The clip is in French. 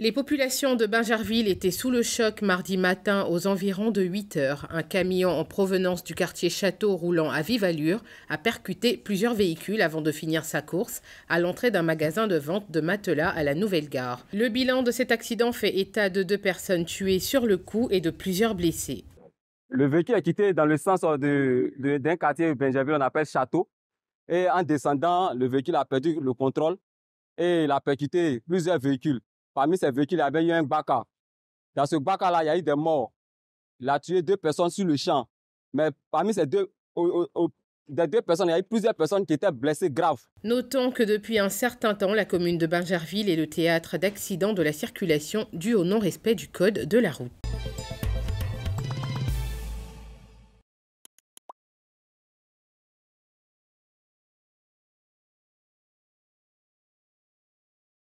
Les populations de Bingerville étaient sous le choc mardi matin aux environs de 8 heures. Un camion en provenance du quartier Château roulant à vive allure a percuté plusieurs véhicules avant de finir sa course à l'entrée d'un magasin de vente de matelas à la Nouvelle-Gare. Le bilan de cet accident fait état de deux personnes tuées sur le coup et de plusieurs blessés. Le véhicule a quitté dans le sens euh, d'un quartier de, Bingerville, on appelle Château. Et en descendant, le véhicule a perdu le contrôle et il a percuté plusieurs véhicules parmi ces véhicules, il y avait eu un baka. Dans ce baka-là, il y a eu des morts. Il a tué deux personnes sur le champ. Mais parmi ces deux, deux personnes, il y a eu plusieurs personnes qui étaient blessées graves. Notons que depuis un certain temps, la commune de Bingerville est le théâtre d'accidents de la circulation dû au non-respect du code de la route.